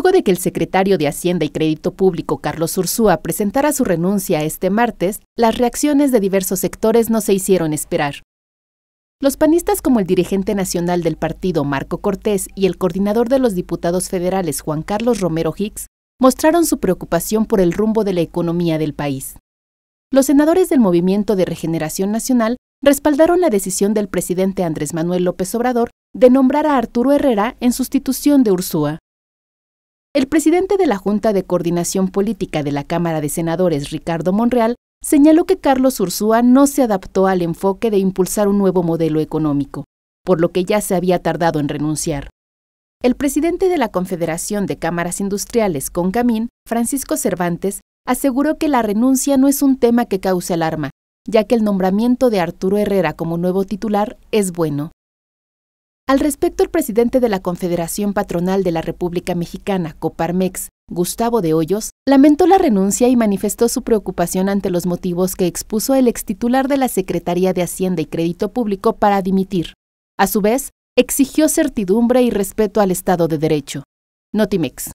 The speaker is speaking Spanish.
Luego de que el secretario de Hacienda y Crédito Público, Carlos Ursúa, presentara su renuncia este martes, las reacciones de diversos sectores no se hicieron esperar. Los panistas como el dirigente nacional del partido, Marco Cortés, y el coordinador de los diputados federales, Juan Carlos Romero Hicks, mostraron su preocupación por el rumbo de la economía del país. Los senadores del Movimiento de Regeneración Nacional respaldaron la decisión del presidente Andrés Manuel López Obrador de nombrar a Arturo Herrera en sustitución de Ursúa. El presidente de la Junta de Coordinación Política de la Cámara de Senadores, Ricardo Monreal, señaló que Carlos Ursúa no se adaptó al enfoque de impulsar un nuevo modelo económico, por lo que ya se había tardado en renunciar. El presidente de la Confederación de Cámaras Industriales, Concamín, Francisco Cervantes, aseguró que la renuncia no es un tema que cause alarma, ya que el nombramiento de Arturo Herrera como nuevo titular es bueno. Al respecto, el presidente de la Confederación Patronal de la República Mexicana, Coparmex, Gustavo de Hoyos, lamentó la renuncia y manifestó su preocupación ante los motivos que expuso el extitular de la Secretaría de Hacienda y Crédito Público para dimitir. A su vez, exigió certidumbre y respeto al Estado de Derecho. Notimex.